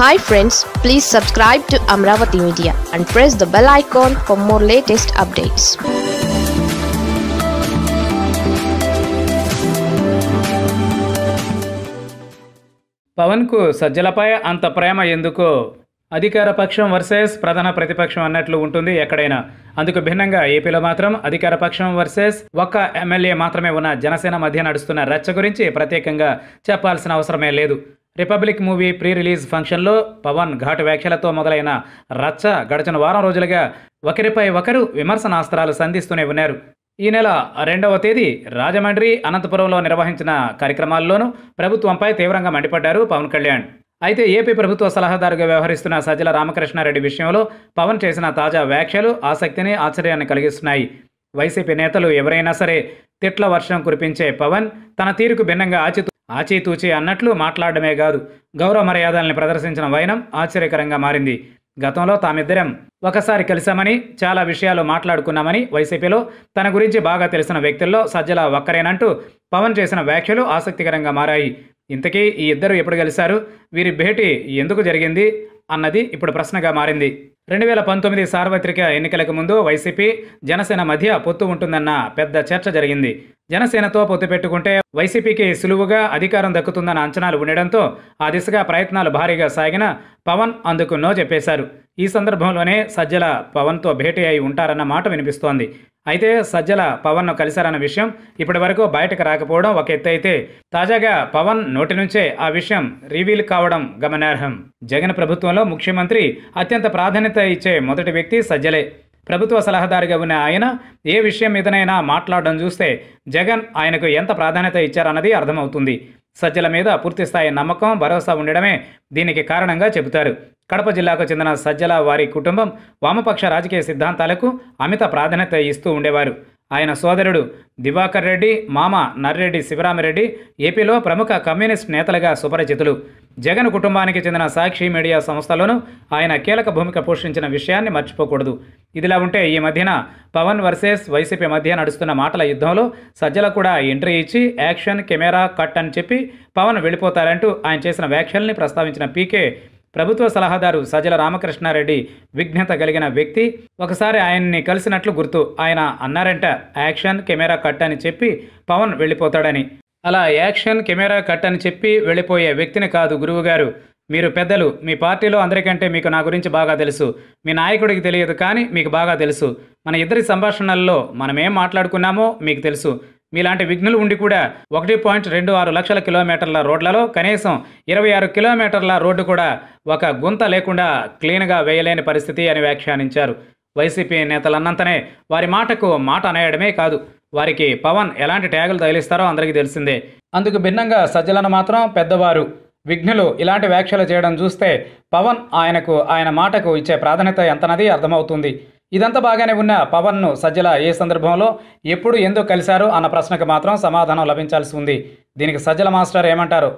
hi friends please subscribe to Amaravati media and press the bell icon for more latest updates పవన్కు సజ్జలపై అంత ప్రేమ ఎందుకో అధికార పక్షం వర్సెస్ ప్రధాన ప్రతిపక్షం అన్నట్లు ఉంటుంది ఎక్కడైనా అందుకు భిన్నంగా ఏపీలో మాత్రం అధికార పక్షం వర్సెస్ ఒక్క ఎమ్మెల్యే మాత్రమే ఉన్న జనసేన మధ్య నడుస్తున్న రచ్చ గురించి ప్రత్యేకంగా చెప్పాల్సిన అవసరమే లేదు రిపబ్లిక్ మూవీ ప్రీ రిలీజ్ ఫంక్షన్లో పవన్ ఘాటు వ్యాఖ్యలతో మొదలైన రచ్చ గడిచిన వారం రోజులుగా ఒకరిపై ఒకరు విమర్శనాస్త్రాలు సంధిస్తూనే ఉన్నారు ఈ నెల రెండవ తేదీ రాజమండ్రి అనంతపురంలో నిర్వహించిన కార్యక్రమాల్లోనూ ప్రభుత్వంపై తీవ్రంగా మండిపడ్డారు పవన్ కళ్యాణ్ అయితే ఏపీ ప్రభుత్వ సలహాదారుగా వ్యవహరిస్తున్న సజ్జల రామకృష్ణారెడ్డి విషయంలో పవన్ చేసిన తాజా వ్యాఖ్యలు ఆసక్తిని ఆశ్చర్యాన్ని కలిగిస్తున్నాయి వైసీపీ నేతలు ఎవరైనా సరే తిట్ల వర్షం కురిపించే పవన్ తన తీరుకు భిన్నంగా ఆచితూ ఆచితూచి అన్నట్లు మాట్లాడమే కాదు గౌరవ మర్యాదల్ని ప్రదర్శించిన వైనం ఆశ్చర్యకరంగా మారింది గతంలో తామిద్దరం ఒకసారి కలిశామని చాలా విషయాలు మాట్లాడుకున్నామని వైసీపీలో తన గురించి బాగా తెలిసిన వ్యక్తుల్లో సజ్జల ఒక్కరేనంటూ పవన్ చేసిన వ్యాఖ్యలు ఆసక్తికరంగా మారాయి ఇంతకీ ఈ ఇద్దరు ఎప్పుడు కలిశారు వీరి భేటీ ఎందుకు జరిగింది అన్నది ఇప్పుడు ప్రశ్నగా మారింది రెండు వేల పంతొమ్మిది సార్వత్రిక ఎన్నికలకు ముందు వైసీపీ జనసేన మధ్య పొత్తు ఉంటుందన్న పెద్ద చర్చ జరిగింది జనసేనతో పొత్తు పెట్టుకుంటే వైసీపీకి సులువుగా అధికారం దక్కుతుందన్న అంచనాలు ఉండడంతో ఆ దిశగా ప్రయత్నాలు భారీగా సాగిన పవన్ అందుకు నో చెప్పేశారు ఈ సందర్భంలోనే సజ్జల పవన్తో భేటీ అయి ఉంటారన్న మాట వినిపిస్తోంది అయితే సజ్జల పవన్ను కలిశారన్న విషయం ఇప్పటి వరకు బయటకు రాకపోవడం ఒక ఎత్తు అయితే తాజాగా పవన్ నోటి నుంచే ఆ విషయం రివీల్ కావడం గమనార్హం జగన్ ప్రభుత్వంలో ముఖ్యమంత్రి అత్యంత ప్రాధాన్యత ఇచ్చే మొదటి వ్యక్తి సజ్జలే ప్రభుత్వ సలహాదారుగా ఉన్న ఆయన ఏ విషయం మీదనైనా మాట్లాడడం చూస్తే జగన్ ఆయనకు ఎంత ప్రాధాన్యత ఇచ్చారన్నది అర్థమవుతుంది సజ్జల మీద పూర్తిస్థాయి నమ్మకం భరోసా ఉండడమే దీనికి కారణంగా చెబుతారు కడప జిల్లాకు చెందిన సజ్జల వారి కుటుంబం వామపక్ష రాజకీయ సిద్ధాంతాలకు అమిత ప్రాధాన్యత ఇస్తూ ఉండేవారు ఆయన సోదరుడు దివాకర్ రెడ్డి మామ నర్రెడ్డి శివరామరెడ్డి ఏపీలో ప్రముఖ కమ్యూనిస్ట్ నేతలుగా సుపరిచితులు జగన్ కుటుంబానికి చెందిన సాక్షి మీడియా సంస్థలోనూ ఆయన కీలక భూమిక పోషించిన విషయాన్ని మర్చిపోకూడదు ఇదిలా ఉంటే ఈ మధ్యన పవన్ వర్సెస్ వైసీపీ మధ్య నడుస్తున్న మాటల యుద్ధంలో సజ్జల కూడా ఎంట్రీ ఇచ్చి యాక్షన్ కెమెరా కట్ అని చెప్పి పవన్ వెళ్ళిపోతారంటూ ఆయన చేసిన వ్యాఖ్యల్ని ప్రస్తావించిన పీకే ప్రభుత్వ సలహాదారు సజల రామకృష్ణారెడ్డి విఘ్నత కలిగిన వ్యక్తి ఒకసారి ఆయన్ని కలిసినట్లు గుర్తు ఆయన అన్నారంట యాక్షన్ కెమెరా కట్ అని చెప్పి పవన్ వెళ్ళిపోతాడని అలా యాక్షన్ కెమెరా కట్ అని చెప్పి వెళ్ళిపోయే వ్యక్తిని కాదు గురువుగారు మీరు పెద్దలు మీ పార్టీలో అందరికంటే మీకు నా గురించి బాగా తెలుసు మీ నాయకుడికి తెలియదు కానీ మీకు బాగా తెలుసు మన ఇద్దరి సంభాషణల్లో మనం ఏం మాట్లాడుకున్నామో మీకు తెలుసు మీలాంటి విఘ్నులు ఉండి కూడా ఒకటి పాయింట్ రెండు ఆరు లక్షల కిలోమీటర్ల రోడ్లలో కనీసం ఇరవై ఆరు కిలోమీటర్ల రోడ్డు కూడా ఒక గుంత లేకుండా క్లీన్గా వేయలేని పరిస్థితి అని వ్యాఖ్యానించారు వైసీపీ నేతలన్నంతనే వారి మాటకు మాట అనేయడమే కాదు వారికి పవన్ ఎలాంటి ట్యాగులు తగిలిస్తారో అందరికీ తెలిసిందే అందుకు భిన్నంగా సజ్జలను మాత్రం పెద్దవారు విఘ్నులు ఇలాంటి వ్యాఖ్యలు చేయడం చూస్తే పవన్ ఆయనకు ఆయన మాటకు ఇచ్చే ప్రాధాన్యత ఎంతనది అర్థమవుతుంది ఇదంతా బాగానే ఉన్న పవన్ను సజ్జల ఏ సందర్భంలో ఎప్పుడు ఎందుకు కలిశారు అన్న ప్రశ్నకు మాత్రం సమాధానం లభించాల్సి ఉంది దీనికి సజ్జల మాస్టర్ ఏమంటారు